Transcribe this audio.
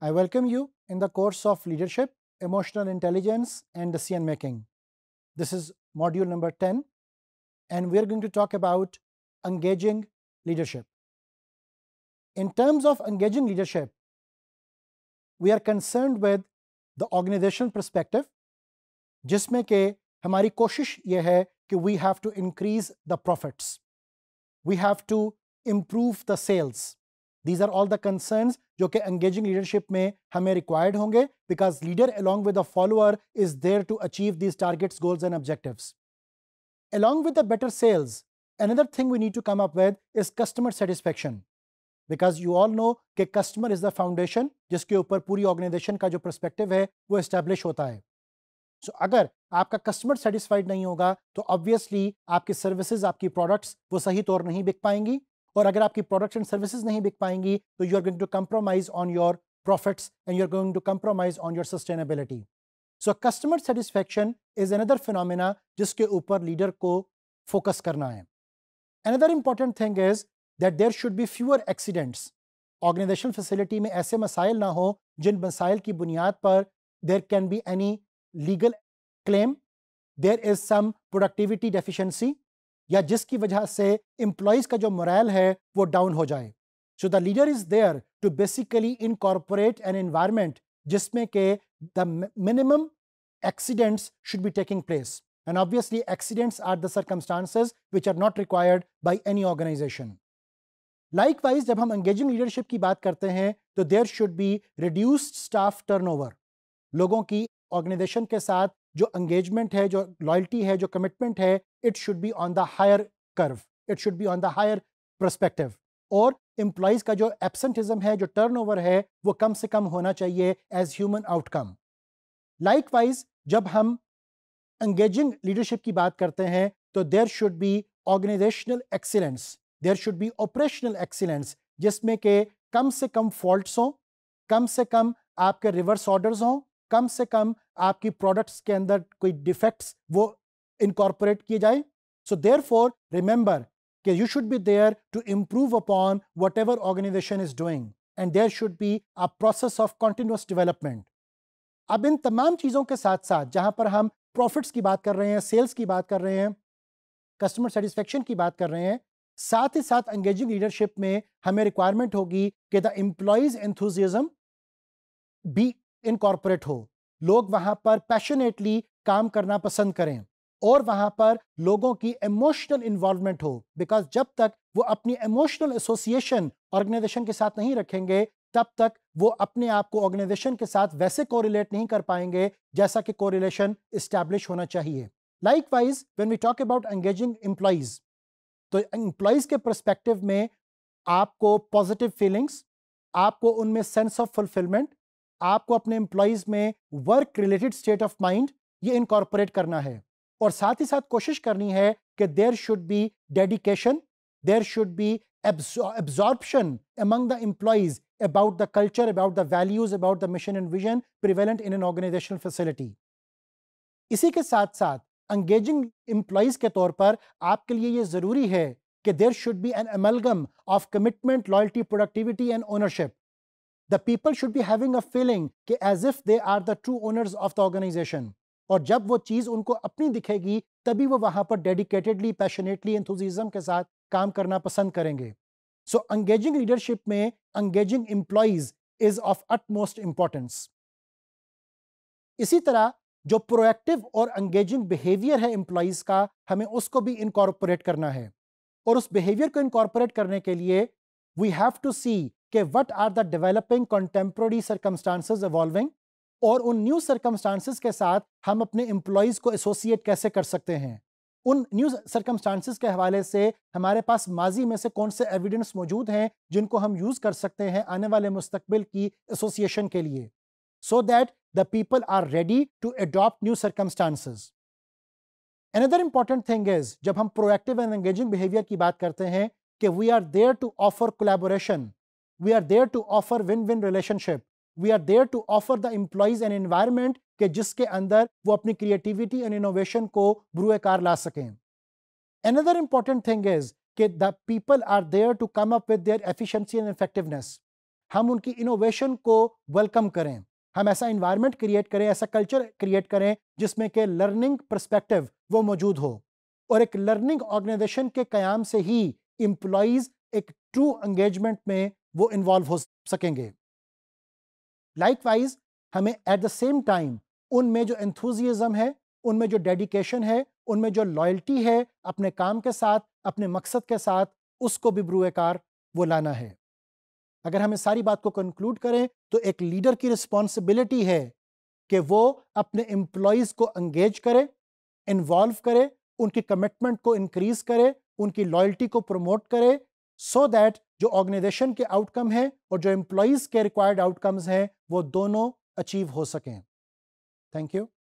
I welcome you in the course of Leadership, Emotional Intelligence and Decision Making. This is module number 10 and we are going to talk about engaging leadership. In terms of engaging leadership, we are concerned with the organizational perspective जिसमें के हमारी कोशिश ये है कि we have to increase the profits, we have to improve the sales. These are all the concern जो कि engaging leadership में हमें रिक्वायर्ड होंगे because leader along with a follower is there to achieve these targets goals and objective along with the better sales another thing we need to come up with is customer satisfaction because you all know कि customer is the foundation जिसके ऊपर पूरी organisation का जो perspective है वो establish होता है सो so, अगर आपका कस्टमर सेटिस्फाइड नहीं होगा तो ऑब्वियसली आपकी सर्विसेज आपकी प्रोडक्ट्स वो सही तौर नहीं बिक पाएंगी और अगर आपकी प्रोडक्ट एंड सर्विसेज नहीं बिक पाएंगी तो you are going to compromise on your profits and you are going to compromise on your sustainability so customer satisfaction is another phenomena जिसके ऊपर लीडर को फोकस करना है another important thing is that there should be fewer accidents organization facility में ऐसे मसाइल ना हो जिन मसाइल की बुनियाद पर there can be any legal claim there is some productivity deficiency या जिसकी वजह से इम्प्लॉयज का जो मोरल है वो डाउन हो जाए so the leader is there to basically in corporate an environment जिसमें के the minimum accidents should be taking place and obviously accidents are the circumstances which are not required by any organization likewise जब हम engaging leadership की बात करते हैं तो there should be reduced staff turn लोगों की ऑर्गेनाइजेशन के साथ जो एंगेजमेंट है जो लॉयल्टी है जो कमिटमेंट है it should be on the higher curve it should be on the higher perspective और एम्प्लॉयज़ का जो एबसेंटिज्म है जो टर्नओवर है वो कम से कम होना चाहिए एज ह्यूमन आउटकम लाइकवाइज जब हम एंगेजिंग लीडरशिप की बात करते हैं तो there should be organizational excellence there should be operational excellence जिसमें के कम से कम फॉल्ट हों कम से कम आपके रिवर्स ऑर्डर्स हों कम से कम आपकी प्रोडक्ट्स के अंदर कोई डिफेक्ट्स वो इनकॉर्पोरेट किए जाए सो देयर फॉर रिमेंबर कि you should be there to improve upon whatever organization is doing and there should be a process of continuous development अब इन तमाम चीज़ों के साथ साथ जहां पर हम प्रॉफिट्स की बात कर रहे हैं सेल्स की बात कर रहे हैं कस्टमर सेटिस्फेक्शन की बात कर रहे हैं साथ ही साथ एंगेजिंग लीडरशिप में हमें रिक्वायरमेंट होगी कि the employees enthusiasm be incorporate हो लोग वहां पर पैशनेटली काम करना पसंद करें और वहां पर लोगों की इमोशनल इन्वॉल्वमेंट हो बिकॉज जब तक वो अपनी इमोशनल एसोसिएशन ऑर्गेनाइजेशन के साथ नहीं रखेंगे तब तक वो अपने आप को ऑर्गेनाइजेशन के साथ वैसे कोरिलेट नहीं कर पाएंगे जैसा कि कोरिलेशन इस्टेब्लिश होना चाहिए likewise when we talk about engaging employees तो एम्प्लॉयज के परस्पेक्टिव में आपको पॉजिटिव फीलिंग्स आपको उनमें सेंस ऑफ फुलफिलमेंट आपको अपने एम्प्लॉयज में work related state of mind ये इनकॉर्पोरेट करना है और साथ ही साथ कोशिश करनी है कि there should be dedication there should be absorption among the employees about the culture about the values about the mission and vision prevalent in an organizational facility इसी के साथ साथ एंगेजिंग एम्प्लॉयज के तौर पर आपके लिए ये ज़रूरी है कि there should be an amalgam of commitment loyalty productivity and ownership The people should be having a feeling कि as if they are the true owners of the organization. और जब वो चीज़ उनको अपनी दिखेगी तभी वो वहाँ पर डेडिकेटेडली पैशनेटली इंथुजिज्म के साथ काम करना पसंद करेंगे सो अंगेजिंग लीडरशिप में engaging employees is of utmost importance इसी तरह जो प्रोएक्टिव और अंगेजिंग बिहेवियर है एम्प्लॉयज़ का हमें उसको भी इनकॉर्पोरेट करना है और उस बिहेवियर को इनकॉर्पोरेट करने के लिए वी हैव टू सी कि what are the developing contemporary circumstances evolving और उन न्यू सर्कमस्टांसिस के साथ हम अपने एम्प्लॉयज़ को एसोसिएट कैसे कर सकते हैं उन न्यू सर्कमस्टांसिस के हवाले से हमारे पास माजी में से कौन से एविडेंस मौजूद हैं जिनको हम यूज़ कर सकते हैं आने वाले मुस्तबिल की एसोसिएशन के लिए so that the people are ready to adopt new circumstances another important thing is जब हम प्रोएक्टिव एंड एंगेजिंग बिहेवियर की बात करते हैं कि we are there to offer collaboration we are there to offer win win relationship we are there to offer the employees an environment के जिसके अंदर वो अपनी क्रिएटिविटी एंड इनोवेशन को कार ला सकें अनदर इंपॉर्टेंट थिंग इज के the people are there to come up with their efficiency and effectiveness हम उनकी इनोवेशन को वेलकम करें हम ऐसा इन्वायरमेंट क्रिएट करें ऐसा कल्चर क्रिएट करें जिसमें के लर्निंग परस्पेक्टिव वो मौजूद हो और एक लर्निंग ऑर्गेनाइजेशन के क्याम से ही एम्प्लॉयज़ एक ट्रू एंगेजमेंट में वो इन्वॉल्व हो सकेंगे लाइकवाइज हमें एट द सेम टाइम उनमें जो एंथुजियाज़म है उनमें जो डेडिकेशन है उनमें जो लॉयल्टी है अपने काम के साथ अपने मकसद के साथ उसको भी ब्रुएकार वो लाना है अगर हम इस सारी बात को कंक्लूड करें तो एक लीडर की रिस्पॉन्सिबिलिटी है कि वो अपने एम्प्लॉयज़ को एंगेज करे इन्वॉल्व करे उनकी कमिटमेंट को इंक्रीज करे उनकी लॉयल्टी को प्रमोट करे सो दैट जो ऑर्गेनाइजेशन के आउटकम है और जो एम्प्लॉयज़ के रिक्वायर्ड आउटकम्स हैं वो दोनों अचीव हो सकें थैंक यू